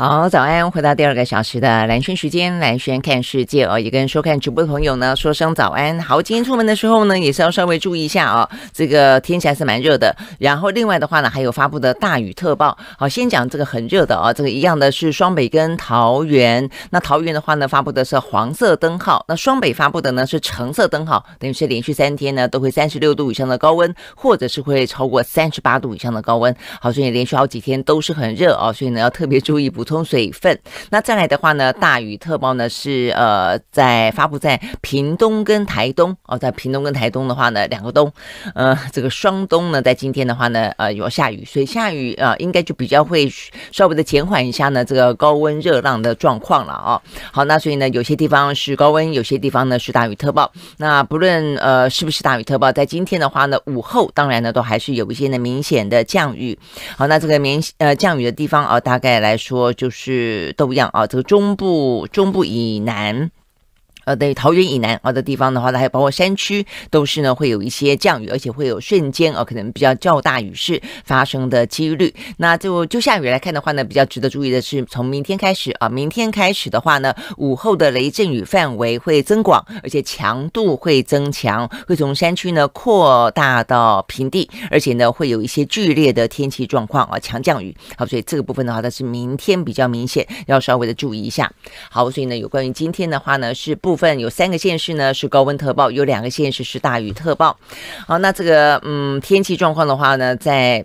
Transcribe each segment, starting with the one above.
好，早安，回到第二个小时的蓝轩时间，蓝轩看世界哦，也跟收看直播的朋友呢说声早安。好，今天出门的时候呢，也是要稍微注意一下啊，这个天气还是蛮热的。然后另外的话呢，还有发布的大雨特报。好，先讲这个很热的啊，这个一样的是双北跟桃园。那桃园的话呢，发布的是黄色灯号，那双北发布的呢是橙色灯号，等于是连续三天呢都会三十六度以上的高温，或者是会超过三十八度以上的高温。好，所以连续好几天都是很热啊，所以呢要特别注意不。通水分，那再来的话呢，大雨特报呢是呃在发布在屏东跟台东哦，在屏东跟台东的话呢，两个东，呃，这个霜东呢，在今天的话呢，呃，有下雨，所以下雨啊，应该就比较会稍微的减缓一下呢这个高温热浪的状况了哦。好，那所以呢，有些地方是高温，有些地方呢是大雨特报。那不论呃是不是大雨特报，在今天的话呢，午后当然呢都还是有一些呢明显的降雨。好，那这个明呃降雨的地方啊，大概来说。就是都一样啊，这个中部，中部以南。呃，对，桃园以南啊的地方的话，还有包括山区，都是呢会有一些降雨，而且会有瞬间啊可能比较较大雨势发生的几率。那就就下雨来看的话呢，比较值得注意的是，从明天开始啊，明天开始的话呢，午后的雷阵雨范围会增广，而且强度会增强，会从山区呢扩大到平地，而且呢会有一些剧烈的天气状况啊强降雨。好，所以这个部分的话，它是明天比较明显，要稍微的注意一下。好，所以呢，有关于今天的话呢，是不。份有三个县市呢是高温特报，有两个县市是大雨特报。好，那这个嗯天气状况的话呢，在。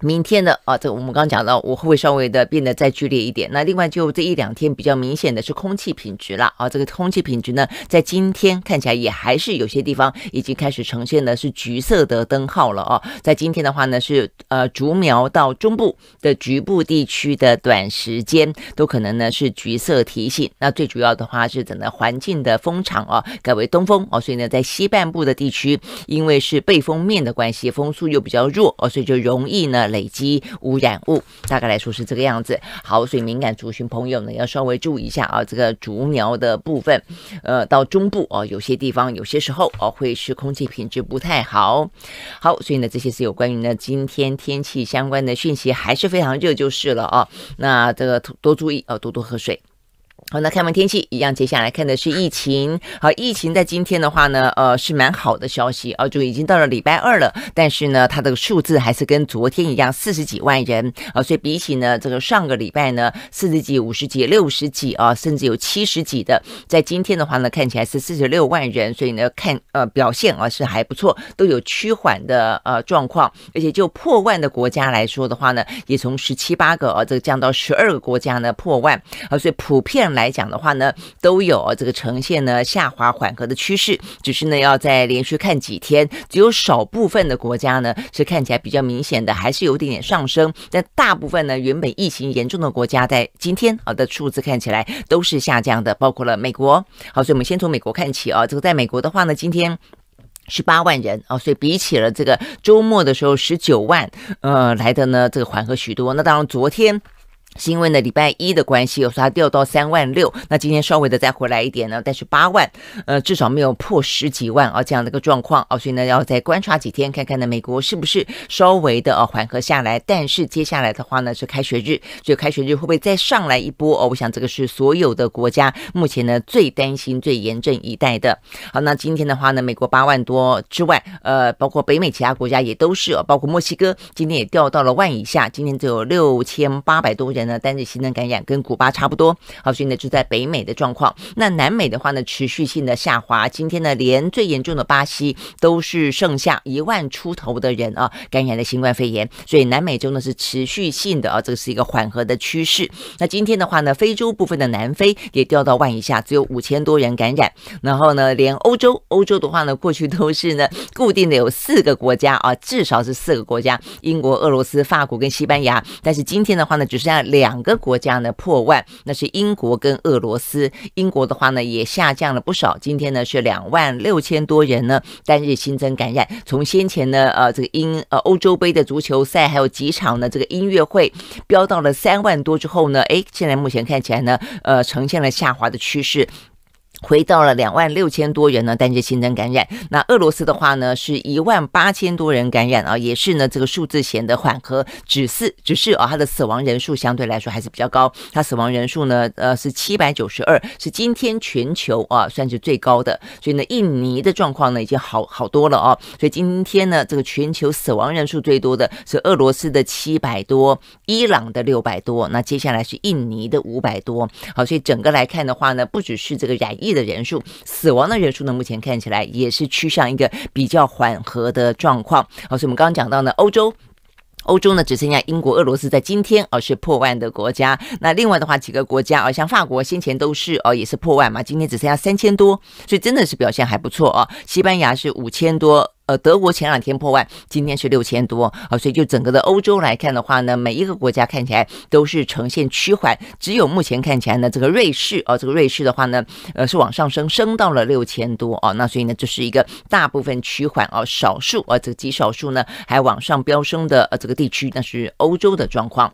明天的啊，这个我们刚刚讲到，我会不会稍微的变得再剧烈一点？那另外就这一两天比较明显的是空气品质了啊。这个空气品质呢，在今天看起来也还是有些地方已经开始呈现的是橘色的灯号了啊。在今天的话呢，是呃，竹苗到中部的局部地区的短时间都可能呢是橘色提醒。那最主要的话是整个环境的风场啊，改为东风哦，所以呢，在西半部的地区，因为是背风面的关系，风速又比较弱哦，所以就容易呢。累积污染物，大概来说是这个样子。好，所以敏感族群朋友呢，要稍微注意一下啊，这个竹苗的部分，呃，到中部哦，有些地方有些时候哦，会是空气品质不太好。好，所以呢，这些是有关于呢今天天气相关的讯息，还是非常热就是了啊。那这个多注意啊，多多喝水。好，那看完天气，一样，接下来看的是疫情。好，疫情在今天的话呢，呃，是蛮好的消息啊，就已经到了礼拜二了。但是呢，它的数字还是跟昨天一样，四十几万人啊。所以比起呢，这个上个礼拜呢，四十几、五十几、六十几啊，甚至有七十几的，在今天的话呢，看起来是四十六万人。所以呢，看呃表现啊是还不错，都有趋缓的呃状况，而且就破万的国家来说的话呢，也从十七八个啊，这个降到十二个国家呢破万啊，所以普遍。来讲的话呢，都有这个呈现呢下滑缓和的趋势，只是呢要再连续看几天，只有少部分的国家呢是看起来比较明显的，还是有点点上升，但大部分呢原本疫情严重的国家在今天好的数字看起来都是下降的，包括了美国。好，所以我们先从美国看起啊，这个在美国的话呢，今天十八万人啊，所以比起了这个周末的时候十九万，呃来的呢这个缓和许多。那当然昨天。是因为呢礼拜一的关系，有候它掉到三万六，那今天稍微的再回来一点呢，但是八万，呃，至少没有破十几万啊这样的一个状况啊，所以呢要再观察几天，看看呢美国是不是稍微的哦、缓和下来。但是接下来的话呢是开学日，所以开学日会不会再上来一波哦？我想这个是所有的国家目前呢最担心、最严阵以待的。好，那今天的话呢，美国八万多之外，呃，包括北美其他国家也都是哦，包括墨西哥今天也掉到了万以下，今天只有六千八百多人。呢，单日新增感染跟古巴差不多。好，所以呢，就在北美的状况。那南美的话呢，持续性的下滑。今天呢，连最严重的巴西都是剩下一万出头的人啊，感染了新冠肺炎。所以南美洲呢是持续性的啊，这个是一个缓和的趋势。那今天的话呢，非洲部分的南非也掉到万以下，只有五千多人感染。然后呢，连欧洲，欧洲的话呢，过去都是呢固定的有四个国家啊，至少是四个国家：英国、俄罗斯、法国跟西班牙。但是今天的话呢，只剩下。两个国家呢破万，那是英国跟俄罗斯。英国的话呢也下降了不少，今天呢是两万六千多人呢单日新增感染。从先前呢呃这个英呃欧洲杯的足球赛还有几场呢这个音乐会飙到了三万多之后呢，哎，现在目前看起来呢呃呈现了下滑的趋势。回到了两万六千多人呢，但是新增感染。那俄罗斯的话呢，是一万八千多人感染啊，也是呢这个数字显得缓和，只是只是啊，它的死亡人数相对来说还是比较高。它死亡人数呢，呃是七百九十二，是今天全球啊算是最高的。所以呢，印尼的状况呢已经好好多了啊。所以今天呢，这个全球死亡人数最多的是俄罗斯的七百多，伊朗的六百多，那接下来是印尼的五百多。好，所以整个来看的话呢，不只是这个染疫。的人数，死亡的人数呢？目前看起来也是趋向一个比较缓和的状况。好，所以我们刚刚讲到呢，欧洲，欧洲呢只剩下英国、俄罗斯在今天哦是破万的国家。那另外的话，几个国家哦，像法国先前都是哦也是破万嘛，今天只剩下三千多，所以真的是表现还不错啊。西班牙是五千多。呃，德国前两天破万，今天是六千多啊，所以就整个的欧洲来看的话呢，每一个国家看起来都是呈现趋缓，只有目前看起来呢，这个瑞士啊，这个瑞士的话呢，呃，是往上升，升到了六千多啊，那所以呢，这是一个大部分趋缓啊，少数啊，这个极少数呢还往上飙升的呃这个地区，那是欧洲的状况。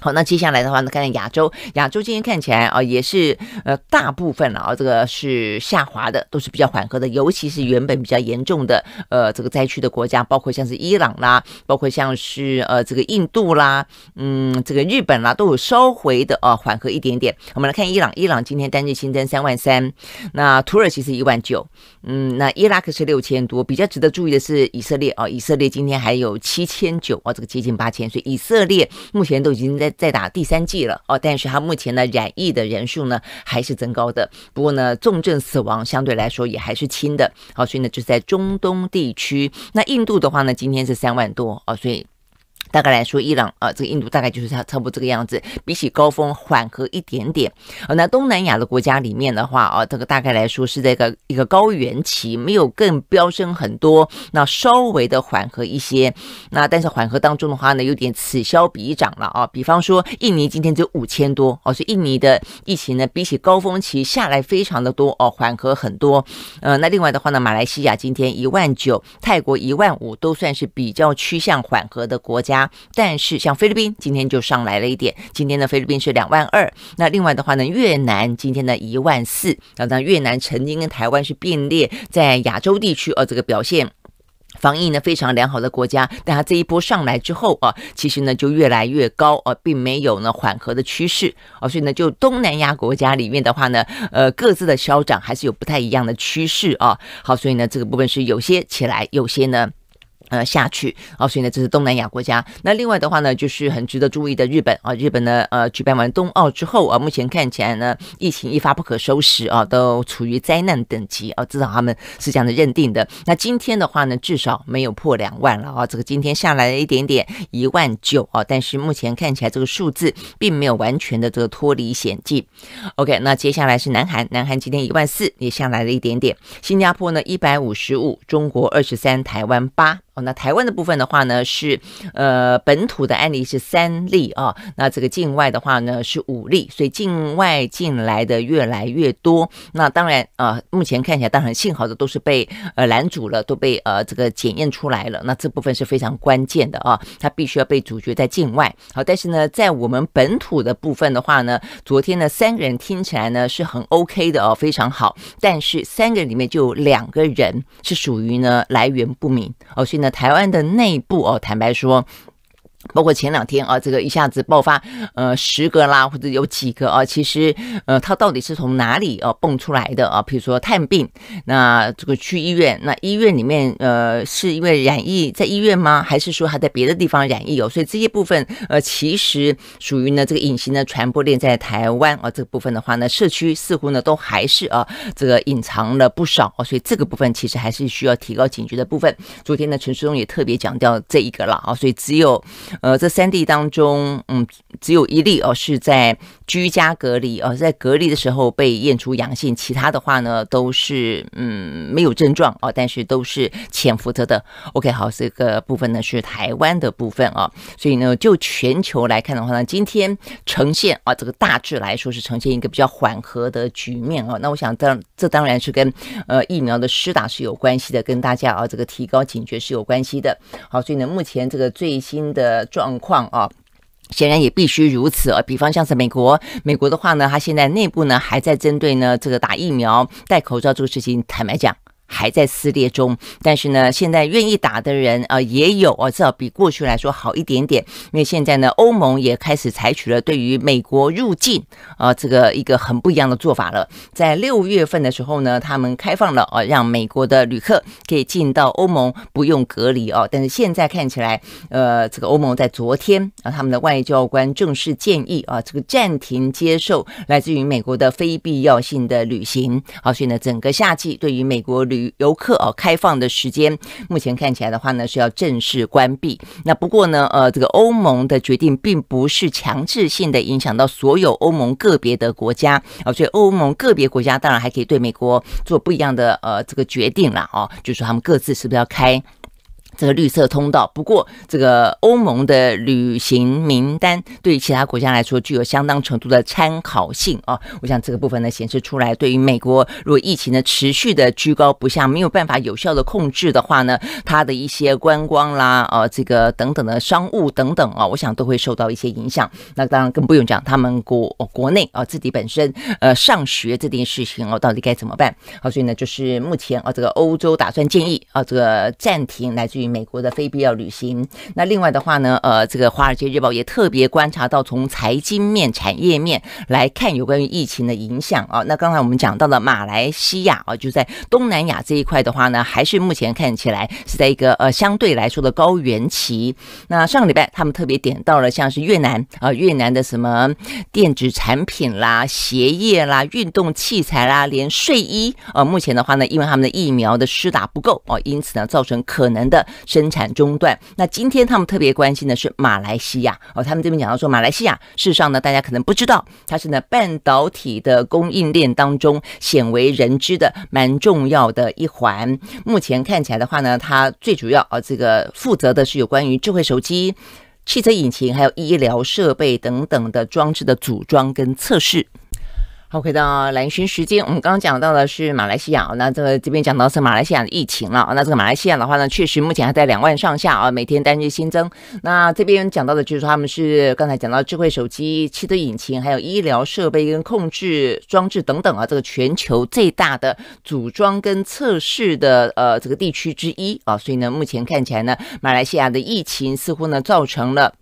好，那接下来的话呢，看看亚洲。亚洲今天看起来啊，也是呃，大部分啊，这个是下滑的，都是比较缓和的。尤其是原本比较严重的呃，这个灾区的国家，包括像是伊朗啦，包括像是呃，这个印度啦，嗯，这个日本啦，都有收回的啊，缓和一点点。我们来看伊朗，伊朗今天单日新增三万三，那土耳其是一万九。嗯，那伊拉克是六千多，比较值得注意的是以色列哦，以色列今天还有七千九哦，这个接近八千，所以以色列目前都已经在在打第三季了哦，但是它目前呢染疫的人数呢还是增高的，不过呢重症死亡相对来说也还是轻的，好，所以呢就在中东地区，那印度的话呢今天是三万多哦，所以。大概来说，伊朗啊，这个印度大概就是差差不多这个样子，比起高峰缓和一点点。啊，那东南亚的国家里面的话啊，这个大概来说是在一个一个高原期，没有更飙升很多，那稍微的缓和一些。那但是缓和当中的话呢，有点此消彼长了啊。比方说，印尼今天只有五千多哦，所以印尼的疫情呢，比起高峰期下来非常的多哦，缓和很多。呃，那另外的话呢，马来西亚今天一万九，泰国一万五，都算是比较趋向缓和的国家。但是像菲律宾今天就上来了一点，今天呢菲律宾是两万二。那另外的话呢，越南今天呢一万四。那在越南曾经跟台湾是并列在亚洲地区，呃，这个表现防疫呢非常良好的国家，但它这一波上来之后啊，其实呢就越来越高，呃，并没有呢缓和的趋势啊。所以呢，就东南亚国家里面的话呢，呃，各自的消长还是有不太一样的趋势啊。好，所以呢这个部分是有些起来，有些呢。呃下去啊，所以呢，这是东南亚国家。那另外的话呢，就是很值得注意的日本啊，日本呢，呃，举办完冬奥之后啊，目前看起来呢，疫情一发不可收拾啊，都处于灾难等级啊，至少他们是这样的认定的。那今天的话呢，至少没有破两万了啊，这个今天下来了一点点，一万九啊，但是目前看起来这个数字并没有完全的这个脱离险境。OK，那接下来是南韩，南韩今天一万四也下来了一点点，新加坡呢一百五十五，中国二十三，台湾八。那台湾的部分的话呢，是呃本土的案例是三例啊，那这个境外的话呢是五例，所以境外进来的越来越多。那当然啊，目前看起来当然，幸好的都是被呃拦阻了，都被呃这个检验出来了。那这部分是非常关键的啊，它必须要被阻绝在境外。好，但是呢，在我们本土的部分的话呢，昨天呢三个人听起来呢是很 OK 的哦，非常好。但是三个人里面就有两个人是属于呢来源不明哦，所以呢。台湾的内部哦，坦白说。包括前两天啊，这个一下子爆发，呃，十个啦，或者有几个啊，其实，呃，它到底是从哪里啊蹦出来的啊？比如说，探病，那这个去医院，那医院里面，呃，是因为染疫在医院吗？还是说他在别的地方染疫有？所以这些部分，呃，其实属于呢这个隐形的传播链在台湾啊，这部分的话呢，社区似乎呢都还是啊这个隐藏了不少啊，所以这个部分其实还是需要提高警觉的部分。昨天呢，陈世忠也特别强调这一个了啊，所以只有。呃，这三例当中，嗯，只有一例哦是在居家隔离，哦，在隔离的时候被验出阳性，其他的话呢都是嗯没有症状哦，但是都是潜伏着的。OK，好，这个部分呢是台湾的部分啊，所以呢就全球来看的话呢，今天呈现啊这个大致来说是呈现一个比较缓和的局面啊。那我想当这当然是跟呃疫苗的施打是有关系的，跟大家啊这个提高警觉是有关系的。好，所以呢目前这个最新的。状况啊，显然也必须如此啊。比方像是美国，美国的话呢，它现在内部呢还在针对呢这个打疫苗、戴口罩这个事情坦白讲。还在撕裂中，但是呢，现在愿意打的人啊也有啊，至少比过去来说好一点点。因为现在呢，欧盟也开始采取了对于美国入境啊这个一个很不一样的做法了。在六月份的时候呢，他们开放了啊，让美国的旅客可以进到欧盟不用隔离啊。但是现在看起来，呃，这个欧盟在昨天啊，他们的外交官正式建议啊，这个暂停接受来自于美国的非必要性的旅行。好，所以呢，整个夏季对于美国旅游客哦，开放的时间目前看起来的话呢，是要正式关闭。那不过呢，呃，这个欧盟的决定并不是强制性的影响到所有欧盟个别的国家啊，所以欧盟个别国家当然还可以对美国做不一样的呃这个决定了哦，就是说他们各自是不是要开？这个绿色通道，不过这个欧盟的旅行名单对于其他国家来说具有相当程度的参考性啊。我想这个部分呢显示出来，对于美国如果疫情呢持续的居高不下，没有办法有效的控制的话呢，它的一些观光啦啊，这个等等的商务等等啊，我想都会受到一些影响。那当然更不用讲他们国国内啊自己本身呃上学这件事情哦到底该怎么办啊？所以呢就是目前啊这个欧洲打算建议啊这个暂停来自去美国的非必要旅行。那另外的话呢，呃，这个《华尔街日报》也特别观察到，从财经面、产业面来看，有关于疫情的影响啊。那刚才我们讲到了马来西亚啊，就在东南亚这一块的话呢，还是目前看起来是在一个呃相对来说的高原期。那上个礼拜他们特别点到了，像是越南啊，越南的什么电子产品啦、鞋业啦、运动器材啦，连睡衣啊，目前的话呢，因为他们的疫苗的施打不够啊，因此呢，造成可能的。生产中断。那今天他们特别关心的是马来西亚哦，他们这边讲到说，马来西亚事实上呢，大家可能不知道，它是呢半导体的供应链当中鲜为人知的蛮重要的一环。目前看起来的话呢，它最主要啊这个负责的是有关于智慧手机、汽车引擎还有医疗设备等等的装置的组装跟测试。OK，到蓝巡时间。我们刚刚讲到的是马来西亚，那这个这边讲到是马来西亚的疫情了。那这个马来西亚的话呢，确实目前还在两万上下啊，每天单日新增。那这边讲到的就是他们是刚才讲到智慧手机、汽车引擎，还有医疗设备跟控制装置等等啊，这个全球最大的组装跟测试的呃这个地区之一啊。所以呢，目前看起来呢，马来西亚的疫情似乎呢造成了。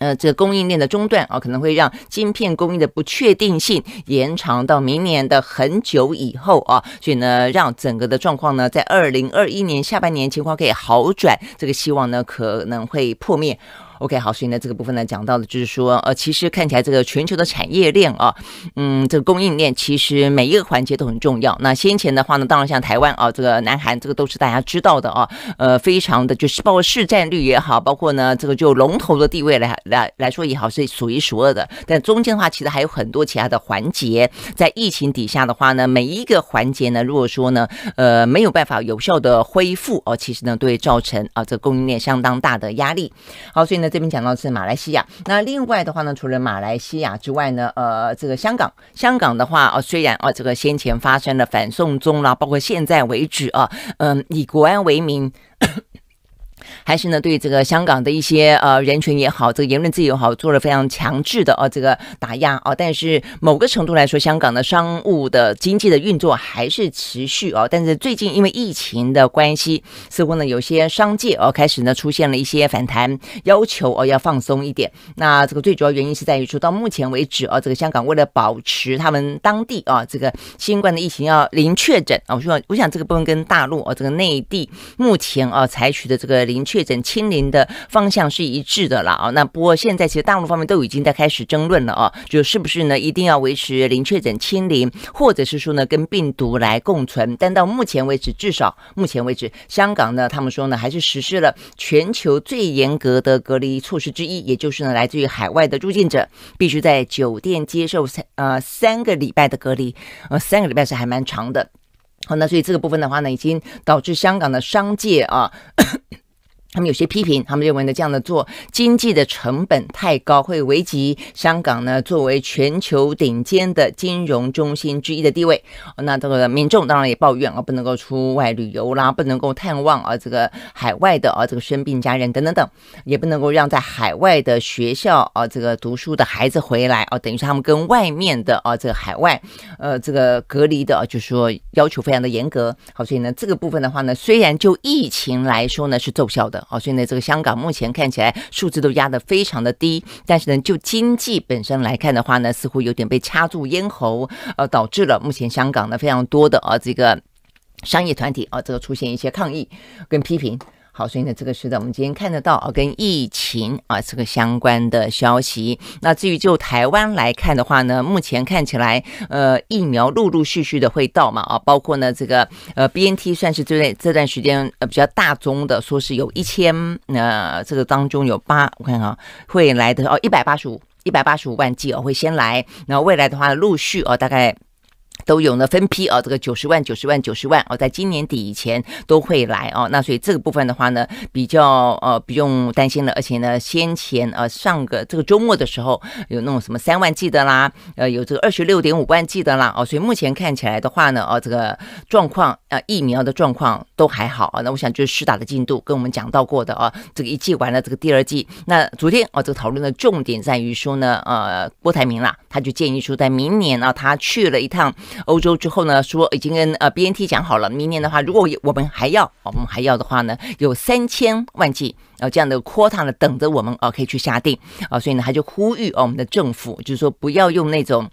呃，这个供应链的中断啊，可能会让晶片供应的不确定性延长到明年的很久以后啊，所以呢，让整个的状况呢，在二零二一年下半年情况可以好转，这个希望呢可能会破灭。OK，好，所以呢，这个部分呢，讲到的，就是说，呃，其实看起来这个全球的产业链啊，嗯，这个供应链其实每一个环节都很重要。那先前的话呢，当然像台湾啊，这个南韩，这个都是大家知道的啊，呃，非常的，就是包括市占率也好，包括呢这个就龙头的地位来来来说也好，是数一数二的。但中间的话，其实还有很多其他的环节，在疫情底下的话呢，每一个环节呢，如果说呢，呃，没有办法有效的恢复哦，其实呢，会造成啊，这供应链相当大的压力。好，所以呢。这边讲到是马来西亚，那另外的话呢，除了马来西亚之外呢，呃，这个香港，香港的话啊，虽然啊，这个先前发生了反送中啦，包括现在为止啊，嗯，以国安为名。还是呢，对这个香港的一些呃人群也好，这个言论自由也好，做了非常强制的啊这个打压啊。但是某个程度来说，香港的商务的经济的运作还是持续啊。但是最近因为疫情的关系，似乎呢有些商界哦开始呢出现了一些反弹，要求哦要放松一点。那这个最主要原因是在于说，到目前为止啊，这个香港为了保持他们当地啊这个新冠的疫情要零确诊啊，我希望我想这个部分跟大陆啊这个内地目前啊采取的这个零。确诊清零的方向是一致的了啊，那不过现在其实大陆方面都已经在开始争论了啊，就是不是呢一定要维持零确诊清零，或者是说呢跟病毒来共存？但到目前为止，至少目前为止，香港呢，他们说呢还是实施了全球最严格的隔离措施之一，也就是呢来自于海外的入境者必须在酒店接受三呃三个礼拜的隔离，呃三个礼拜是还蛮长的。好，那所以这个部分的话呢，已经导致香港的商界啊。他们有些批评，他们认为呢，这样的做经济的成本太高，会危及香港呢作为全球顶尖的金融中心之一的地位。那这个民众当然也抱怨啊，不能够出外旅游啦，不能够探望啊这个海外的啊这个生病家人等等等，也不能够让在海外的学校啊这个读书的孩子回来啊，等于是他们跟外面的啊这个海外呃这个隔离的啊，就是说要求非常的严格。好，所以呢这个部分的话呢，虽然就疫情来说呢是奏效的。哦，所以呢，这个香港目前看起来数字都压得非常的低，但是呢，就经济本身来看的话呢，似乎有点被掐住咽喉，呃，导致了目前香港呢非常多的啊这个商业团体啊这个出现一些抗议跟批评。好，所以呢，这个是的，我们今天看得到啊，跟疫情啊这个相关的消息。那至于就台湾来看的话呢，目前看起来，呃，疫苗陆陆续续的会到嘛，啊，包括呢这个呃 B N T 算是最近这段时间呃比较大宗的，说是有一千，那这个当中有八，我看啊会来的哦，一百八十五，一百八十五万剂哦会先来，然后未来的话陆续哦大概。都有呢，分批啊，这个九十万、九十万、九十万哦，在今年底以前都会来哦。那所以这个部分的话呢，比较呃不用担心了。而且呢，先前呃上个这个周末的时候，有那种什么三万剂的啦，呃有这个二十六点五万剂的啦哦。所以目前看起来的话呢，哦这个状况啊疫苗的状况都还好啊。那我想就是施打的进度跟我们讲到过的啊，这个一剂完了这个第二剂。那昨天啊，这个讨论的重点在于说呢，呃郭台铭啦。他就建议说，在明年呢，他去了一趟欧洲之后呢，说已经跟呃 B N T 讲好了，明年的话，如果我们还要，我们还要的话呢，有三千万剂啊这样的 quota 呢等着我们啊，可以去下定啊，所以呢，他就呼吁我们的政府就是说不要用那种。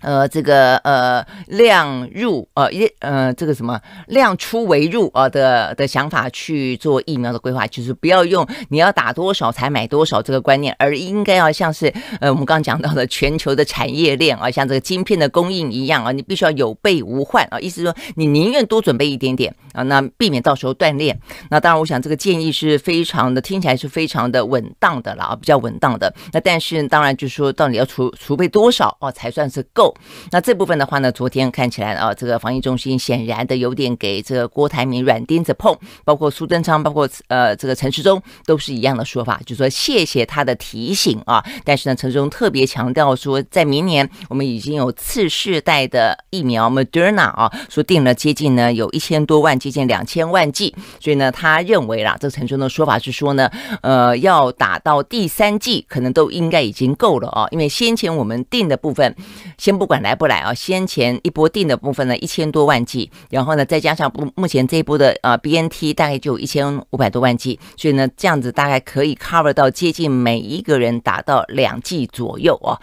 呃，这个呃，量入呃，一呃，这个什么量出为入啊的的想法去做疫苗的规划，就是不要用你要打多少才买多少这个观念，而应该要像是呃我们刚刚讲到的全球的产业链啊，像这个晶片的供应一样啊，你必须要有备无患啊，意思说你宁愿多准备一点点啊，那避免到时候断裂。那当然，我想这个建议是非常的，听起来是非常的稳当的啦，比较稳当的。那但是当然就是说，到底要储储备多少哦，才算是够？那这部分的话呢，昨天看起来啊，这个防疫中心显然的有点给这个郭台铭软钉子碰，包括苏贞昌，包括呃这个陈时中都是一样的说法，就说谢谢他的提醒啊。但是呢，陈时中特别强调说，在明年我们已经有次世代的疫苗 Moderna 啊，说定了接近呢有一千多万，接近两千万剂。所以呢，他认为啦，这陈时中的说法是说呢，呃，要打到第三剂可能都应该已经够了啊，因为先前我们定的部分先。不管来不来啊，先前一波定的部分呢，一千多万 G，然后呢，再加上不目前这一波的啊 BNT 大概就一千五百多万 G，所以呢，这样子大概可以 cover 到接近每一个人达到两 G 左右啊，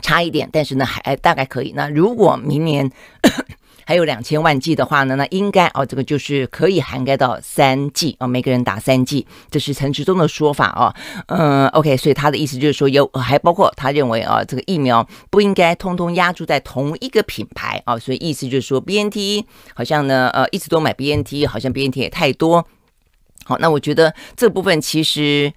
差一点，但是呢还大概可以。那如果明年，还有两千万剂的话呢，那应该哦，这个就是可以涵盖到三剂啊，每个人打三剂，这是陈时中的说法哦。嗯，OK，所以他的意思就是说，有还包括他认为啊，这个疫苗不应该通通压注在同一个品牌啊，所以意思就是说，B N T 好像呢，呃，一直都买 B N T，好像 B N T 也太多，好，那我觉得这部分其实。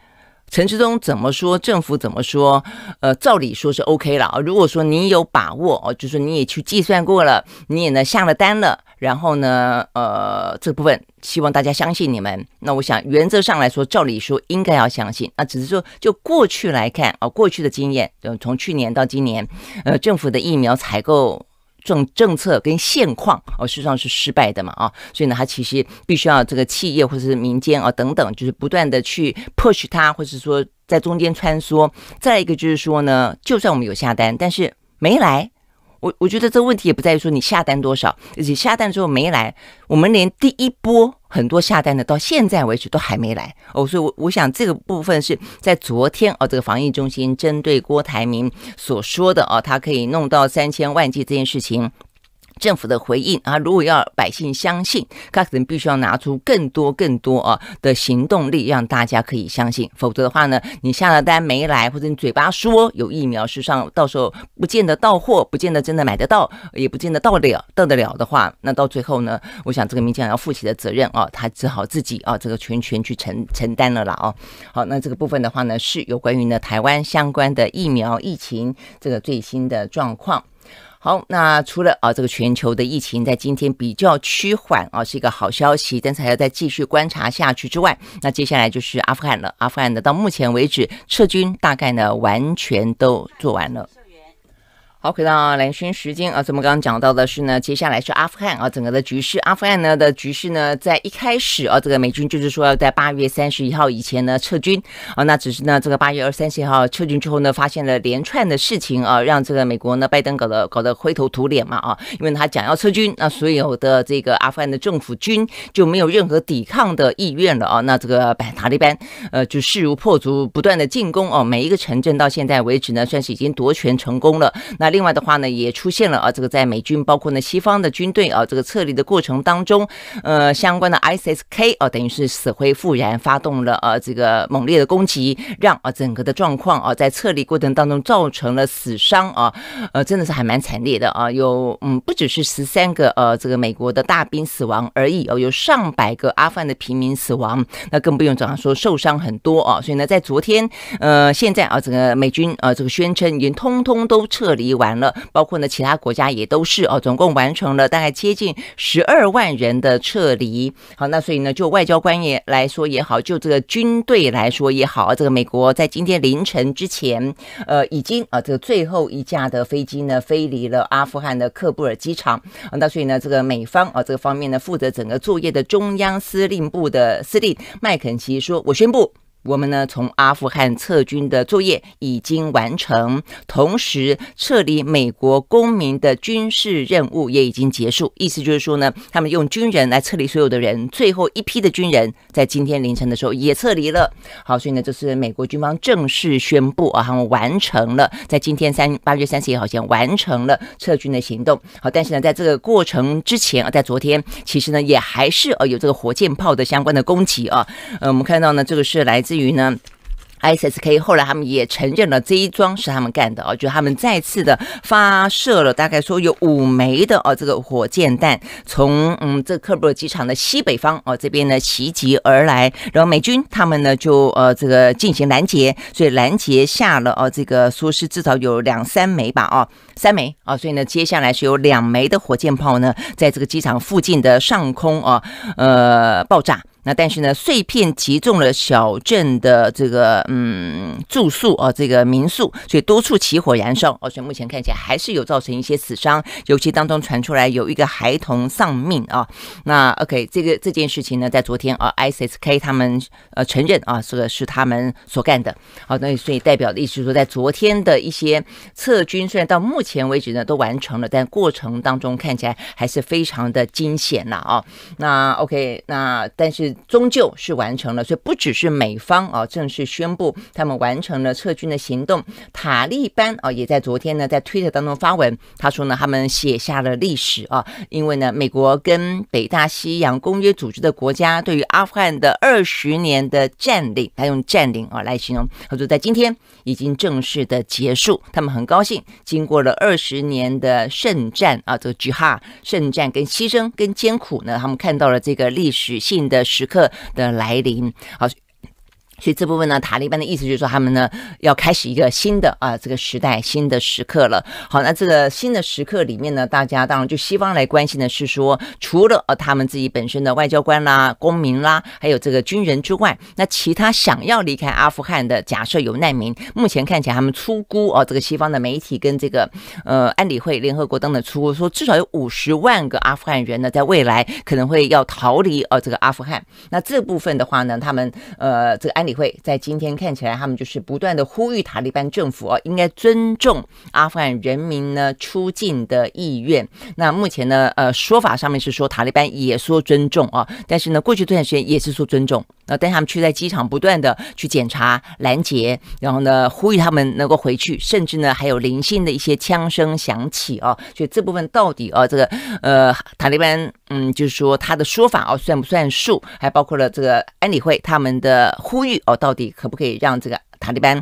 陈志忠怎么说，政府怎么说，呃，照理说是 OK 了啊。如果说你有把握哦，就说你也去计算过了，你也呢下了单了，然后呢，呃，这部分希望大家相信你们。那我想原则上来说，照理说应该要相信，啊，只是说就过去来看啊，过去的经验，从去年到今年，呃，政府的疫苗采购。政政策跟现况哦，实上是失败的嘛啊，所以呢，它其实必须要这个企业或者是民间啊等等，就是不断的去 push 它，或是说在中间穿梭。再一个就是说呢，就算我们有下单，但是没来。我我觉得这个问题也不在于说你下单多少，而且下单之后没来，我们连第一波很多下单的到现在为止都还没来哦，所以我我想这个部分是在昨天哦，这个防疫中心针对郭台铭所说的哦，他可以弄到三千万剂这件事情。政府的回应啊，如果要百姓相信，他可能必须要拿出更多更多啊的行动力，让大家可以相信。否则的话呢，你下了单没来，或者你嘴巴说有疫苗，事实上到时候不见得到货，不见得真的买得到，也不见得到得了。到得了的话，那到最后呢，我想这个民进党要负起的责任啊，他只好自己啊这个全权去承承担了啦哦。好，那这个部分的话呢，是有关于呢台湾相关的疫苗疫情这个最新的状况。好，那除了啊，这个全球的疫情在今天比较趋缓啊，是一个好消息，但是还要再继续观察下去之外，那接下来就是阿富汗了。阿富汗呢，到目前为止撤军大概呢，完全都做完了。好，回到蓝轩时间啊，咱们刚刚讲到的是呢，接下来是阿富汗啊，整个的局势，阿富汗呢的局势呢，在一开始啊，这个美军就是说要在八月三十一号以前呢撤军啊，那只是呢这个八月二十一号撤军之后呢，发现了连串的事情啊，让这个美国呢拜登搞得搞得灰头土脸嘛啊，因为他讲要撤军，那所有的这个阿富汗的政府军就没有任何抵抗的意愿了啊，那这个塔利班呃就势如破竹，不断的进攻哦，每一个城镇到现在为止呢，算是已经夺权成功了，那。另外的话呢，也出现了啊，这个在美军包括呢西方的军队啊，这个撤离的过程当中，呃，相关的 ISK 啊，等于是死灰复燃，发动了啊这个猛烈的攻击，让啊整个的状况啊在撤离过程当中造成了死伤啊，呃，真的是还蛮惨烈的啊，有嗯不只是十三个呃这个美国的大兵死亡而已啊，有上百个阿富汗的平民死亡，那更不用讲说受伤很多啊，所以呢，在昨天呃现在啊整个美军啊这个宣称已经通通都撤离。完了，包括呢，其他国家也都是哦，总共完成了大概接近十二万人的撤离。好，那所以呢，就外交官也来说也好，就这个军队来说也好这个美国在今天凌晨之前，呃，已经啊，这个最后一架的飞机呢飞离了阿富汗的喀布尔机场。啊，那所以呢，这个美方啊，这个方面呢，负责整个作业的中央司令部的司令麦肯齐说：“我宣布。”我们呢，从阿富汗撤军的作业已经完成，同时撤离美国公民的军事任务也已经结束。意思就是说呢，他们用军人来撤离所有的人，最后一批的军人在今天凌晨的时候也撤离了。好，所以呢，这是美国军方正式宣布啊，他们完成了在今天三八月三十一号前完成了撤军的行动。好，但是呢，在这个过程之前啊，在昨天其实呢，也还是呃有这个火箭炮的相关的攻击啊。呃，我们看到呢，这个是来自。至于呢，ISSK 后来他们也承认了这一桩是他们干的哦，就他们再次的发射了大概说有五枚的哦这个火箭弹从嗯这个科尔机场的西北方哦这边呢袭击而来，然后美军他们呢就呃这个进行拦截，所以拦截下了哦这个说是至少有两三枚吧哦三枚啊，所以呢接下来是有两枚的火箭炮呢在这个机场附近的上空啊呃爆炸。那但是呢，碎片击中了小镇的这个嗯住宿啊，这个民宿，所以多处起火燃烧哦。所以目前看起来还是有造成一些死伤，尤其当中传出来有一个孩童丧命啊。那 OK，这个这件事情呢，在昨天啊，SSK 他们呃承认啊，这个是他们所干的。好，那所以代表的意思说，在昨天的一些撤军，虽然到目前为止呢都完成了，但过程当中看起来还是非常的惊险了啊。那 OK，那但是。终究是完成了，所以不只是美方啊正式宣布他们完成了撤军的行动，塔利班啊也在昨天呢在推特当中发文，他说呢他们写下了历史啊，因为呢美国跟北大西洋公约组织的国家对于阿富汗的二十年的占领，他用占领啊来形容，他说在今天已经正式的结束，他们很高兴经过了二十年的圣战啊，这个 j i h a 圣战跟牺牲跟艰苦呢，他们看到了这个历史性的。时刻的来临，好。所以这部分呢，塔利班的意思就是说，他们呢要开始一个新的啊这个时代，新的时刻了。好，那这个新的时刻里面呢，大家当然就西方来关心的是说，除了啊他们自己本身的外交官啦、公民啦，还有这个军人之外，那其他想要离开阿富汗的，假设有难民，目前看起来他们出估啊，这个西方的媒体跟这个呃安理会、联合国等等出估说，至少有五十万个阿富汗人呢，在未来可能会要逃离啊这个阿富汗。那这部分的话呢，他们呃这个安理。会在今天看起来，他们就是不断的呼吁塔利班政府啊，应该尊重阿富汗人民呢出境的意愿。那目前呢，呃，说法上面是说塔利班也说尊重啊，但是呢，过去这段时间也是说尊重，那但他们却在机场不断的去检查、拦截，然后呢，呼吁他们能够回去，甚至呢，还有零星的一些枪声响起哦，所以这部分到底啊，这个呃，塔利班嗯，就是说他的说法哦，算不算数？还包括了这个安理会他们的呼吁。哦，到底可不可以让这个塔利班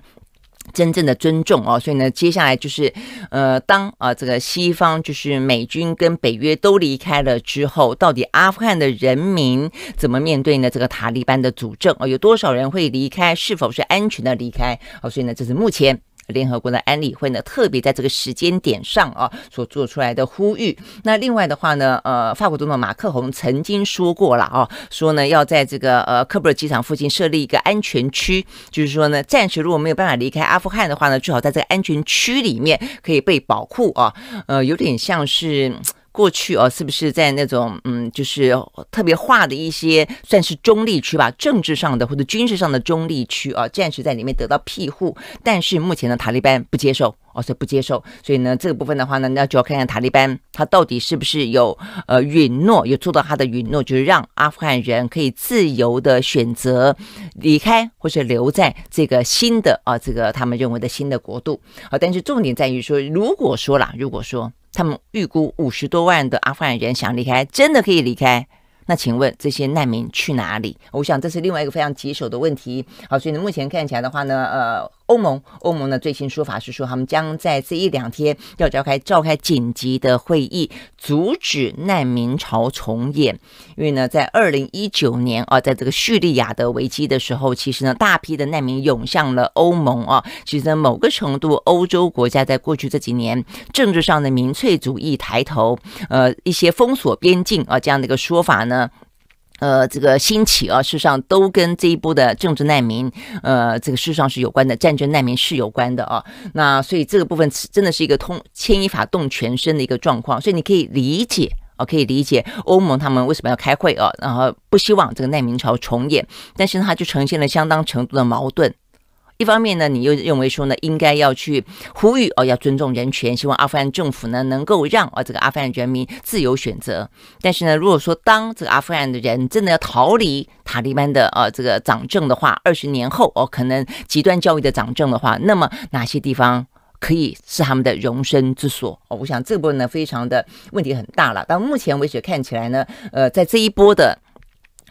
真正的尊重哦？所以呢，接下来就是呃，当啊这个西方就是美军跟北约都离开了之后，到底阿富汗的人民怎么面对呢？这个塔利班的主政哦，有多少人会离开？是否是安全的离开？哦，所以呢，这是目前。联合国的安理会呢，特别在这个时间点上啊，所做出来的呼吁。那另外的话呢，呃，法国总统马克龙曾经说过了啊，说呢要在这个呃科布尔机场附近设立一个安全区，就是说呢，暂时如果没有办法离开阿富汗的话呢，最好在这个安全区里面可以被保护啊，呃，有点像是。过去哦，是不是在那种嗯，就是特别划的一些算是中立区吧，政治上的或者军事上的中立区啊，暂时在里面得到庇护。但是目前的塔利班不接受，哦，所以不接受。所以呢，这个部分的话呢，那就要看看塔利班他到底是不是有呃允诺，有做到他的允诺，就是让阿富汗人可以自由的选择离开或者留在这个新的啊，这个他们认为的新的国度。啊，但是重点在于说，如果说啦，如果说。他们预估五十多万的阿富汗人想离开，真的可以离开。那请问这些难民去哪里？我想这是另外一个非常棘手的问题。好，所以呢，目前看起来的话呢，呃，欧盟，欧盟呢最新说法是说，他们将在这一两天要召开召开紧急的会议，阻止难民潮重演。因为呢，在二零一九年啊，在这个叙利亚的危机的时候，其实呢，大批的难民涌向了欧盟啊。其实，呢某个程度，欧洲国家在过去这几年政治上的民粹主义抬头，呃，一些封锁边境啊这样的一个说法呢。呃，这个兴起啊，事实上都跟这一波的政治难民，呃，这个事实上是有关的，战争难民是有关的啊。那所以这个部分真的是一个通牵一发动全身的一个状况，所以你可以理解啊，可以理解欧盟他们为什么要开会啊，然后不希望这个难民潮重演，但是呢，它就呈现了相当程度的矛盾。一方面呢，你又认为说呢，应该要去呼吁哦，要尊重人权，希望阿富汗政府呢能够让啊这个阿富汗人民自由选择。但是呢，如果说当这个阿富汗的人真的要逃离塔利班的呃这个掌政的话，二十年后哦，可能极端教育的掌政的话，那么哪些地方可以是他们的容身之所？哦，我想这部分呢，非常的问题很大了。到目前为止看起来呢，呃，在这一波的。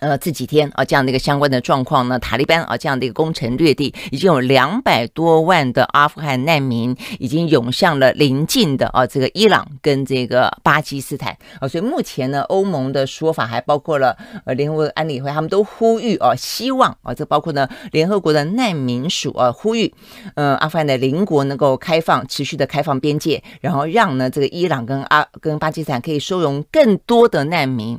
呃，这几天啊，这样的一个相关的状况呢，塔利班啊，这样的一个攻城略地，已经有两百多万的阿富汗难民已经涌向了邻近的啊，这个伊朗跟这个巴基斯坦啊，所以目前呢，欧盟的说法还包括了呃，联合国安理会他们都呼吁啊，希望啊，这包括呢，联合国的难民署啊，呼吁嗯，阿富汗的邻国能够开放持续的开放边界，然后让呢，这个伊朗跟阿跟巴基斯坦可以收容更多的难民。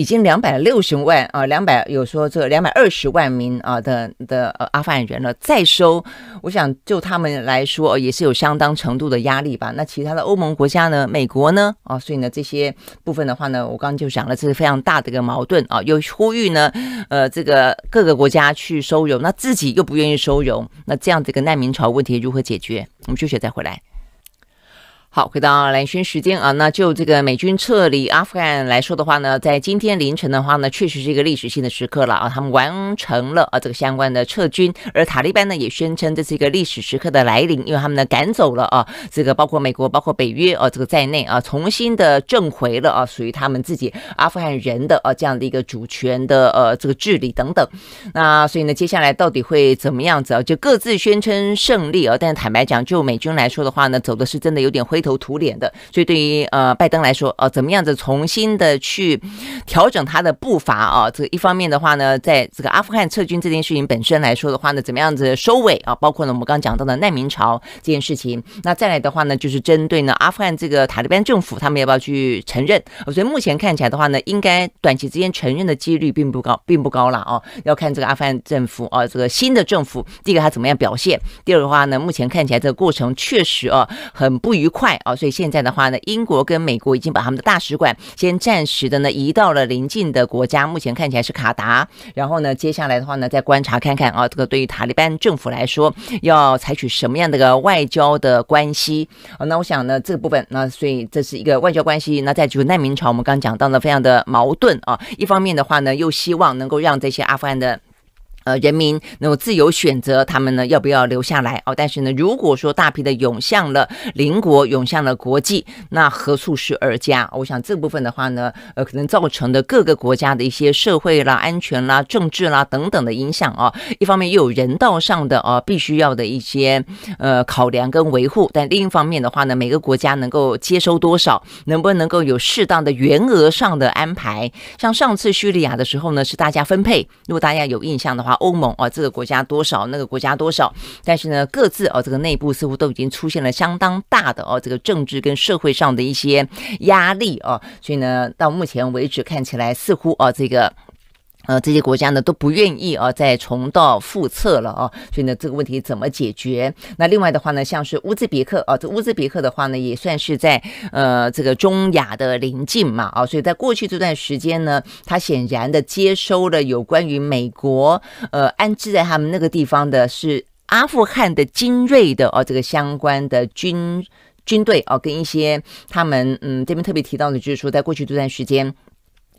已经两百六十万啊，两百，有说这两百二十万名啊的的呃阿富汗人了，再收，我想就他们来说也是有相当程度的压力吧。那其他的欧盟国家呢，美国呢，啊，所以呢这些部分的话呢，我刚刚就讲了，这是非常大的一个矛盾啊，又呼吁呢，呃，这个各个国家去收容，那自己又不愿意收容，那这样子一个难民潮问题如何解决？我们休息再回来。好，回到蓝轩时间啊，那就这个美军撤离阿富汗来说的话呢，在今天凌晨的话呢，确实是一个历史性的时刻了啊，他们完成了啊这个相关的撤军，而塔利班呢也宣称这是一个历史时刻的来临，因为他们呢赶走了啊这个包括美国包括北约啊这个在内啊，重新的挣回了啊属于他们自己阿富汗人的啊这样的一个主权的呃这个治理等等，那所以呢，接下来到底会怎么样子啊？就各自宣称胜利啊，但坦白讲，就美军来说的话呢，走的是真的有点灰。灰头土脸的，所以对于呃拜登来说，呃怎么样子重新的去调整他的步伐啊？这一方面的话呢，在这个阿富汗撤军这件事情本身来说的话呢，怎么样子收尾啊？包括呢我们刚刚讲到的难民潮这件事情，那再来的话呢，就是针对呢阿富汗这个塔利班政府，他们要不要去承认？所以目前看起来的话呢，应该短期之间承认的几率并不高，并不高了啊！要看这个阿富汗政府啊，这个新的政府，第一个他怎么样表现，第二个的话呢，目前看起来这个过程确实啊很不愉快。哦，所以现在的话呢，英国跟美国已经把他们的大使馆先暂时的呢移到了邻近的国家，目前看起来是卡达。然后呢，接下来的话呢，再观察看看啊，这个对于塔利班政府来说，要采取什么样的个外交的关系啊？那我想呢，这个部分那所以这是一个外交关系。那在就是难民潮，我们刚讲到呢，非常的矛盾啊，一方面的话呢，又希望能够让这些阿富汗的。呃，人民能够自由选择他们呢要不要留下来哦。但是呢，如果说大批的涌向了邻国，涌向了国际，那何处是二家？我想这部分的话呢，呃，可能造成的各个国家的一些社会啦、安全啦、政治啦等等的影响啊。一方面又有人道上的啊必须要的一些呃考量跟维护，但另一方面的话呢，每个国家能够接收多少，能不能够有适当的原额上的安排？像上次叙利亚的时候呢，是大家分配。如果大家有印象的话。欧盟啊，这个国家多少，那个国家多少，但是呢，各自啊，这个内部似乎都已经出现了相当大的哦，这个政治跟社会上的一些压力啊，所以呢，到目前为止看起来似乎啊，这个。呃，这些国家呢都不愿意啊，再重蹈覆辙了啊，所以呢，这个问题怎么解决？那另外的话呢，像是乌兹别克啊，这乌兹别克的话呢，也算是在呃这个中亚的邻近嘛啊，所以在过去这段时间呢，它显然的接收了有关于美国呃安置在他们那个地方的是阿富汗的精锐的哦，这个相关的军军队啊，跟一些他们嗯这边特别提到的就是说，在过去这段时间。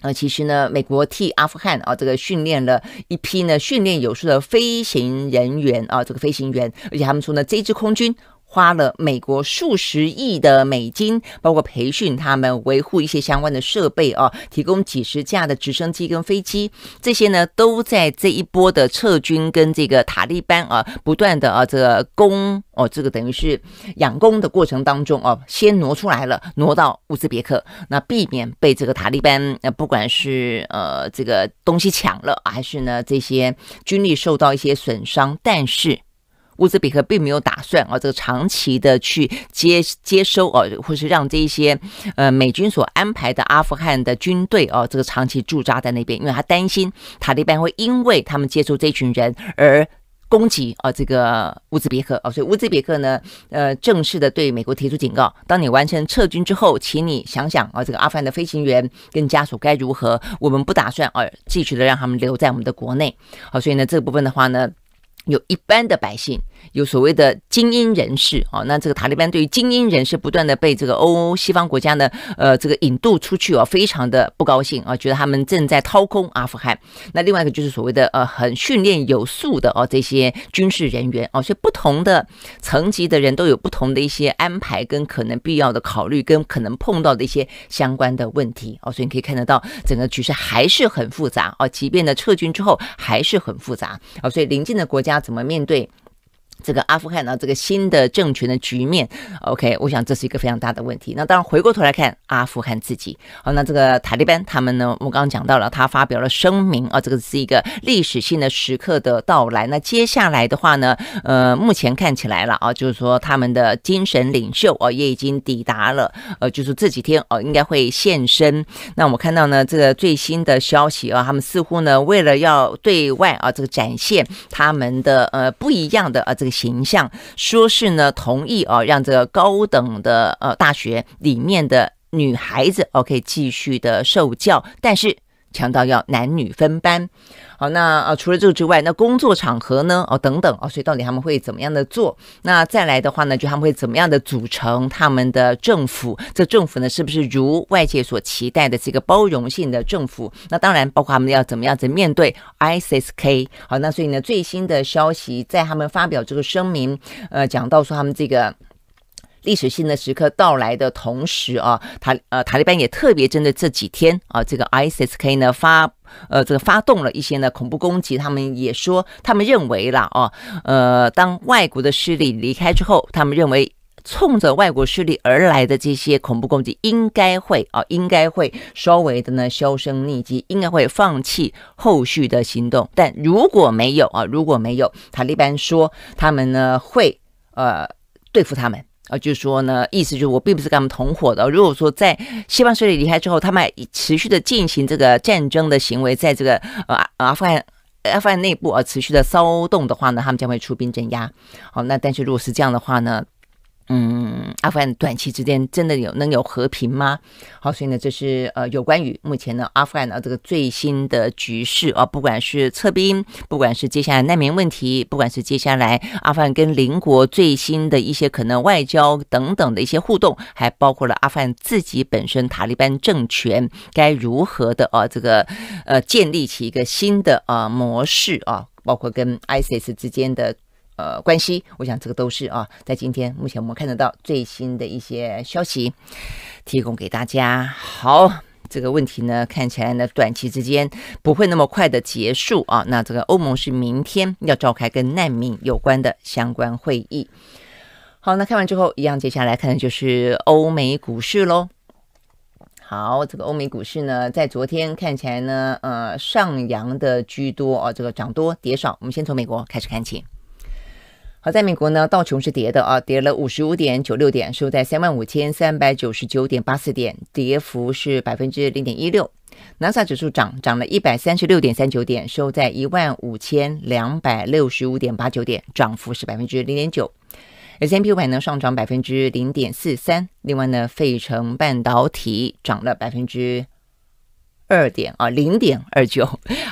呃，其实呢，美国替阿富汗啊，这个训练了一批呢，训练有素的飞行人员啊，这个飞行员，而且他们说呢，这支空军。花了美国数十亿的美金，包括培训他们、维护一些相关的设备啊，提供几十架的直升机跟飞机，这些呢都在这一波的撤军跟这个塔利班啊不断的啊这个攻哦，这个等于是养攻的过程当中哦，先挪出来了，挪到乌兹别克，那避免被这个塔利班呃不管是呃这个东西抢了，还是呢这些军力受到一些损伤，但是。乌兹别克并没有打算啊，这个长期的去接接收哦，或是让这一些呃美军所安排的阿富汗的军队哦，这个长期驻扎在那边，因为他担心塔利班会因为他们接触这群人而攻击啊这个乌兹别克啊，所以乌兹别克呢，呃，正式的对美国提出警告：，当你完成撤军之后，请你想想啊，这个阿富汗的飞行员跟家属该如何？我们不打算啊，继续的让他们留在我们的国内。好，所以呢，这部分的话呢。有一般的百姓，有所谓的精英人士啊，那这个塔利班对于精英人士不断的被这个欧西方国家呢，呃，这个引渡出去哦，非常的不高兴啊，觉得他们正在掏空阿富汗。那另外一个就是所谓的呃，很训练有素的哦，这些军事人员哦，所以不同的层级的人都有不同的一些安排跟可能必要的考虑跟可能碰到的一些相关的问题哦，所以你可以看得到整个局势还是很复杂哦，即便呢撤军之后还是很复杂啊，所以临近的国家。要怎么面对？这个阿富汗呢，这个新的政权的局面，OK，我想这是一个非常大的问题。那当然回过头来看阿富汗自己，好，那这个塔利班他们呢，我刚刚讲到了，他发表了声明，啊，这个是一个历史性的时刻的到来。那接下来的话呢，呃，目前看起来了，啊，就是说他们的精神领袖，哦，也已经抵达了，呃，就是这几天哦，应该会现身。那我们看到呢，这个最新的消息，啊，他们似乎呢，为了要对外啊，这个展现他们的呃不一样的啊，这个。形象说是呢，同意哦，让这个高等的呃大学里面的女孩子哦可以继续的受教，但是强调要男女分班。好，那啊，除了这个之外，那工作场合呢？哦，等等，哦，所以到底他们会怎么样的做？那再来的话呢，就他们会怎么样的组成他们的政府？这政府呢，是不是如外界所期待的这个包容性的政府？那当然，包括他们要怎么样子面对 ISK？好，那所以呢，最新的消息在他们发表这个声明，呃，讲到说他们这个。历史性的时刻到来的同时啊，塔呃塔利班也特别针对这几天啊，这个 ISK s 呢发呃这个发动了一些呢恐怖攻击。他们也说，他们认为啦啊，呃，当外国的势力离开之后，他们认为冲着外国势力而来的这些恐怖攻击应该会啊，应该会稍微的呢销声匿迹，应该会放弃后续的行动。但如果没有啊，如果没有塔利班说他们呢会呃对付他们。啊，就是说呢，意思就是我并不是跟他们同伙的。如果说在西方势力离开之后，他们持续的进行这个战争的行为，在这个呃，阿富汗、阿富汗内部啊持续的骚动的话呢，他们将会出兵镇压。好，那但是如果是这样的话呢？嗯，阿富汗短期之间真的有能有和平吗？好，所以呢，这是呃有关于目前呢阿富汗的这个最新的局势啊，不管是撤兵，不管是接下来难民问题，不管是接下来阿富汗跟邻国最新的一些可能外交等等的一些互动，还包括了阿富汗自己本身塔利班政权该如何的啊这个呃建立起一个新的啊模式啊，包括跟 ISIS 之间的。呃，关系，我想这个都是啊，在今天目前我们看得到最新的一些消息，提供给大家。好，这个问题呢，看起来呢，短期之间不会那么快的结束啊。那这个欧盟是明天要召开跟难民有关的相关会议。好，那看完之后，一样接下来看的就是欧美股市喽。好，这个欧美股市呢，在昨天看起来呢，呃，上扬的居多啊，这个涨多跌少。我们先从美国开始看起。好，在美国呢，道琼是跌的啊，跌了五十五点九六点，收在三万五千三百九十九点八四点，跌幅是百分之零点一六。纳斯达克指数涨涨了一百三十六点三九点，收在一万五千两百六十五点八九点，涨幅是百分之零点九。S M P 五百呢上涨百分之零点四三，另外呢，费城半导体涨了百分之。二点啊，零点二九，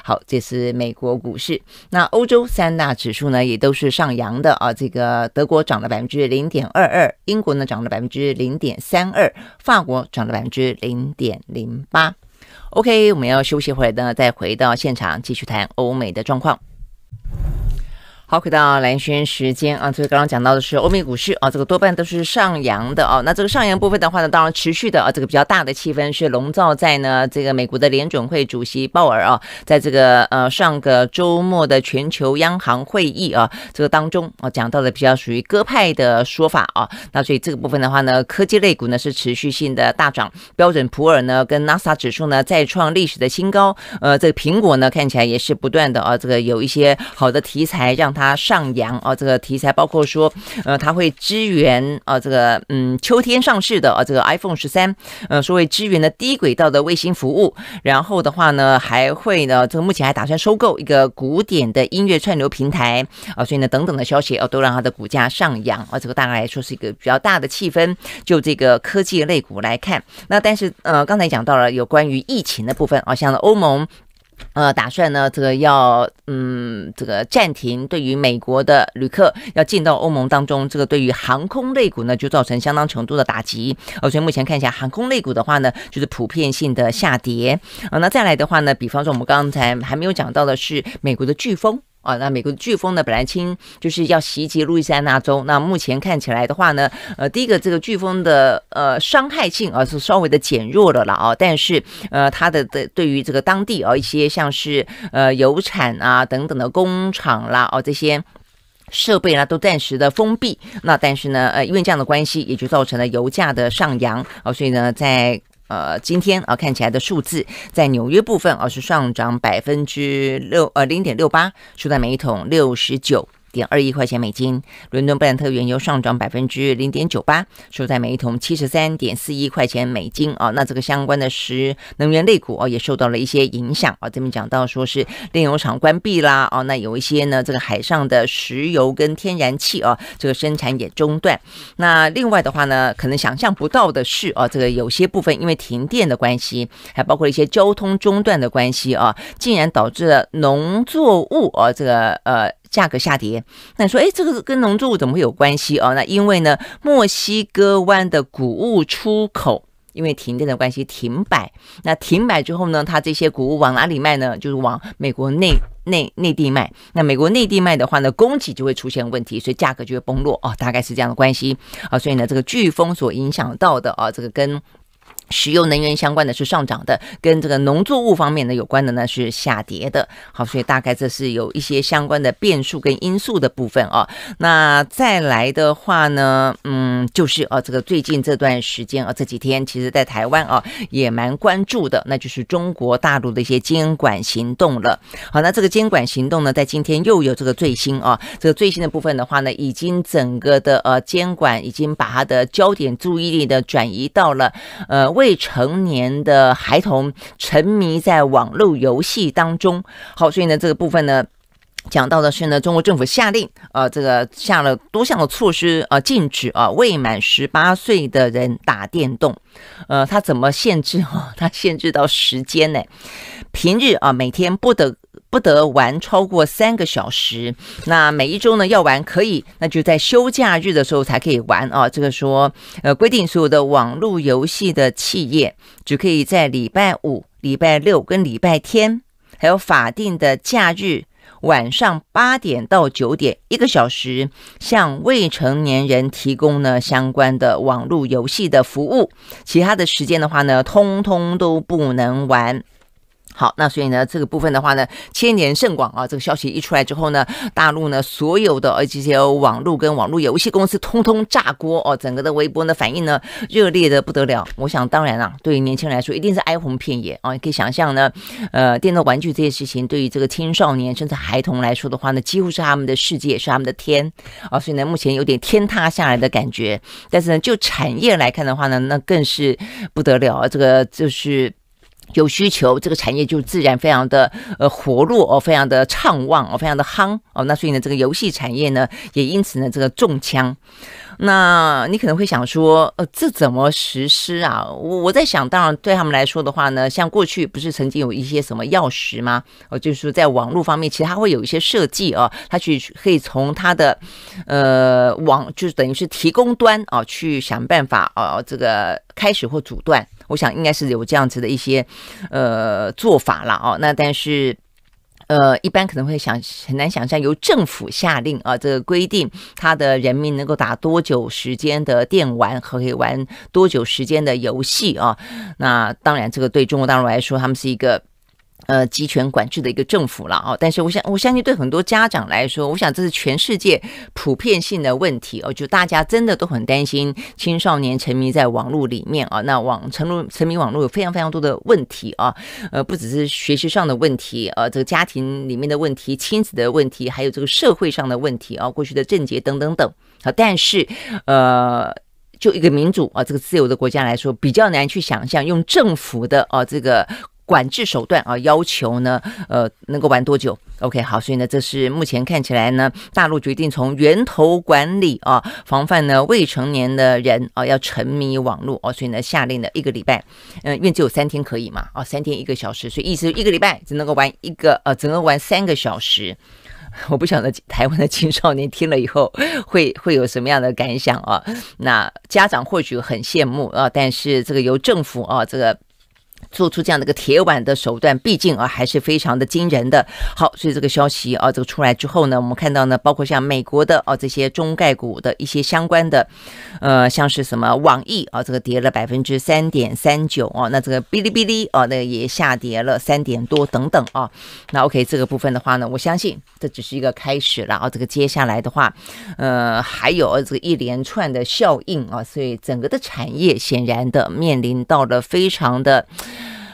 好，这是美国股市。那欧洲三大指数呢，也都是上扬的啊。这个德国涨了百分之零点二二，英国呢涨了百分之零点三二，法国涨了百分之零点零八。OK，我们要休息会儿呢，再回到现场继续谈欧美的状况。好，回到蓝轩时间啊，这以刚刚讲到的是欧美股市啊，这个多半都是上扬的啊。那这个上扬部分的话呢，当然持续的啊，这个比较大的气氛是笼罩在呢这个美国的联准会主席鲍尔啊，在这个呃上个周末的全球央行会议啊这个当中啊讲到的比较属于鸽派的说法啊。那所以这个部分的话呢，科技类股呢是持续性的大涨，标准普尔呢跟纳斯达 a 指数呢再创历史的新高，呃，这个苹果呢看起来也是不断的啊，这个有一些好的题材让它。它上扬啊，这个题材包括说，呃，它会支援啊，这个嗯，秋天上市的啊，这个 iPhone 十三，呃，说会支援的低轨道的卫星服务，然后的话呢，还会呢，这个目前还打算收购一个古典的音乐串流平台啊，所以呢，等等的消息哦，都让它的股价上扬啊，这个大概来说是一个比较大的气氛。就这个科技类股来看，那但是呃，刚才讲到了有关于疫情的部分啊，像欧盟。呃，打算呢，这个要，嗯，这个暂停对于美国的旅客要进到欧盟当中，这个对于航空类股呢就造成相当程度的打击。哦，所以目前看一下，航空类股的话呢，就是普遍性的下跌。啊，那再来的话呢，比方说我们刚才还没有讲到的是美国的飓风。啊，那美国的飓风呢，本来清就是要袭击路易斯安那州，那目前看起来的话呢，呃，第一个这个飓风的呃伤害性啊是稍微的减弱了了啊，但是呃，它的的对于这个当地啊一些像是呃油产啊等等的工厂啦哦这些设备呢都暂时的封闭，那但是呢呃因为这样的关系也就造成了油价的上扬啊，所以呢在。呃，今天啊看起来的数字，在纽约部分啊是上涨百分之六，呃，零点六八，收在每一桶六十九。点二亿块钱美金，伦敦布兰特原油上涨百分之零点九八，收在每桶七十三点四一块钱美金啊。那这个相关的石能源类股哦，也受到了一些影响啊。这边讲到说是炼油厂关闭啦啊，那有一些呢，这个海上的石油跟天然气哦，这个生产也中断。那另外的话呢，可能想象不到的是哦，这个有些部分因为停电的关系，还包括一些交通中断的关系啊，竟然导致了农作物啊，这个呃。价格下跌，那你说，哎，这个跟农作物怎么会有关系哦？那因为呢，墨西哥湾的谷物出口因为停电的关系停摆，那停摆之后呢，它这些谷物往哪里卖呢？就是往美国内内内地卖。那美国内地卖的话呢，供给就会出现问题，所以价格就会崩落哦，大概是这样的关系啊。所以呢，这个飓风所影响到的啊，这个跟。石油能源相关的是上涨的，跟这个农作物方面呢有关的呢是下跌的。好，所以大概这是有一些相关的变数跟因素的部分哦。那再来的话呢，嗯，就是啊，这个最近这段时间啊，这几天其实，在台湾啊也蛮关注的，那就是中国大陆的一些监管行动了。好，那这个监管行动呢，在今天又有这个最新啊，这个最新的部分的话呢，已经整个的呃监管已经把它的焦点注意力的转移到了呃。未成年的孩童沉迷在网络游戏当中，好，所以呢，这个部分呢，讲到的是呢，中国政府下令，呃，这个下了多项的措施，呃，禁止啊未满十八岁的人打电动，呃，他怎么限制啊？他 限制到时间呢？平日啊，每天不得。不得玩超过三个小时。那每一周呢，要玩可以，那就在休假日的时候才可以玩啊。这个说，呃，规定所有的网络游戏的企业，只可以在礼拜五、礼拜六跟礼拜天，还有法定的假日晚上八点到九点一个小时，向未成年人提供呢相关的网络游戏的服务。其他的时间的话呢，通通都不能玩。好，那所以呢，这个部分的话呢，千年盛广啊。这个消息一出来之后呢，大陆呢所有的 g 这 o 网络跟网络游戏公司通通炸锅哦。整个的微博呢反应呢，热烈的不得了。我想，当然啊，对于年轻人来说，一定是哀鸿遍野啊。你可以想象呢，呃，电动玩具这些事情对于这个青少年甚至孩童来说的话呢，几乎是他们的世界，是他们的天啊。所以呢，目前有点天塌下来的感觉。但是呢，就产业来看的话呢，那更是不得了啊。这个就是。有需求，这个产业就自然非常的呃活络哦，非常的畅旺哦，非常的夯哦。那所以呢，这个游戏产业呢，也因此呢这个中枪。那你可能会想说，呃，这怎么实施啊？我我在想，当然对他们来说的话呢，像过去不是曾经有一些什么钥匙吗？哦，就是在网络方面，其实它会有一些设计啊，它去可以从它的呃网，就是等于是提供端啊，去想办法哦，这个开始或阻断。我想应该是有这样子的一些呃做法了哦，那但是呃一般可能会想很难想象由政府下令啊这个规定他的人民能够打多久时间的电玩和可以玩多久时间的游戏啊，那当然这个对中国大陆来说他们是一个。呃，集权管制的一个政府了哦，但是我想，我相信对很多家长来说，我想这是全世界普遍性的问题哦，就大家真的都很担心青少年沉迷在网络里面啊。那网沉入沉迷网络有非常非常多的问题啊，呃，不只是学习上的问题啊，这个家庭里面的问题、亲子的问题，还有这个社会上的问题啊，过去的症结等等等。好，但是呃，就一个民主啊，这个自由的国家来说，比较难去想象用政府的哦这个。管制手段啊，要求呢，呃，能够玩多久？OK，好，所以呢，这是目前看起来呢，大陆决定从源头管理啊，防范呢未成年的人啊要沉迷网络啊，所以呢下令了一个礼拜，嗯，因为只有三天可以嘛啊，三天一个小时，所以意思一个礼拜只能够玩一个啊，只能玩三个小时。我不晓得台湾的青少年听了以后会会有什么样的感想啊？那家长或许很羡慕啊，但是这个由政府啊，这个。做出这样的一个铁腕的手段，毕竟啊还是非常的惊人的好，所以这个消息啊这个出来之后呢，我们看到呢，包括像美国的啊这些中概股的一些相关的，呃像是什么网易啊，这个跌了百分之三点三九啊，那这个哔哩哔哩啊那也下跌了三点多等等啊，那 OK 这个部分的话呢，我相信这只是一个开始，了啊。这个接下来的话，呃还有这个一连串的效应啊，所以整个的产业显然的面临到了非常的。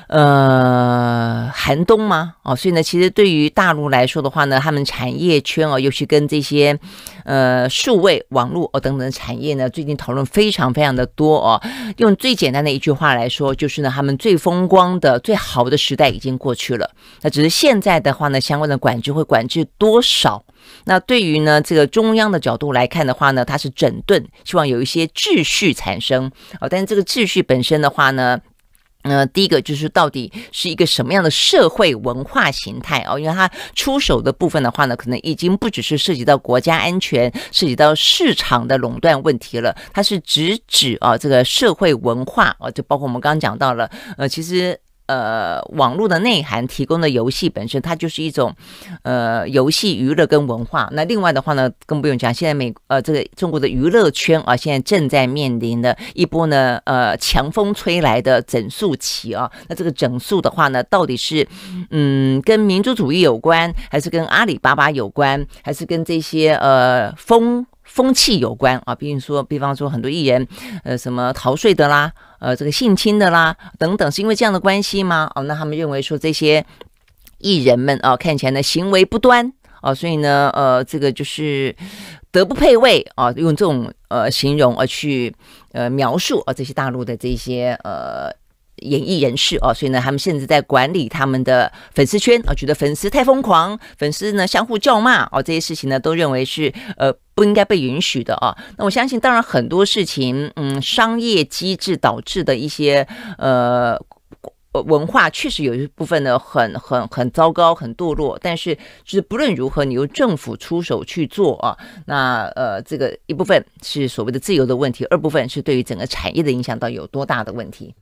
呃，寒冬吗？哦，所以呢，其实对于大陆来说的话呢，他们产业圈哦，尤其跟这些，呃，数位网络哦等等的产业呢，最近讨论非常非常的多哦。用最简单的一句话来说，就是呢，他们最风光的、最好的时代已经过去了。那只是现在的话呢，相关的管制会管制多少？那对于呢，这个中央的角度来看的话呢，它是整顿，希望有一些秩序产生啊。但是这个秩序本身的话呢？呃，第一个就是到底是一个什么样的社会文化形态哦？因为它出手的部分的话呢，可能已经不只是涉及到国家安全，涉及到市场的垄断问题了，它是直指啊这个社会文化啊，就包括我们刚刚讲到了，呃，其实。呃，网络的内涵提供的游戏本身，它就是一种，呃，游戏娱乐跟文化。那另外的话呢，更不用讲，现在美呃这个中国的娱乐圈啊，现在正在面临的一波呢，呃，强风吹来的整肃期啊。那这个整肃的话呢，到底是嗯跟民族主义有关，还是跟阿里巴巴有关，还是跟这些呃风风气有关啊？比如说，比方说很多艺人，呃，什么逃税的啦。呃，这个性侵的啦，等等，是因为这样的关系吗？哦，那他们认为说这些艺人们啊，看起来呢行为不端啊，所以呢，呃，这个就是德不配位啊，用这种呃形容而去呃描述啊这些大陆的这些呃。演艺人士哦，所以呢，他们甚至在管理他们的粉丝圈哦，觉得粉丝太疯狂，粉丝呢相互叫骂哦，这些事情呢，都认为是呃不应该被允许的啊。那我相信，当然很多事情，嗯，商业机制导致的一些呃文化，确实有一部分呢很很很糟糕、很堕落。但是就是不论如何，你由政府出手去做啊，那呃这个一部分是所谓的自由的问题，二部分是对于整个产业的影响到有多大的问题。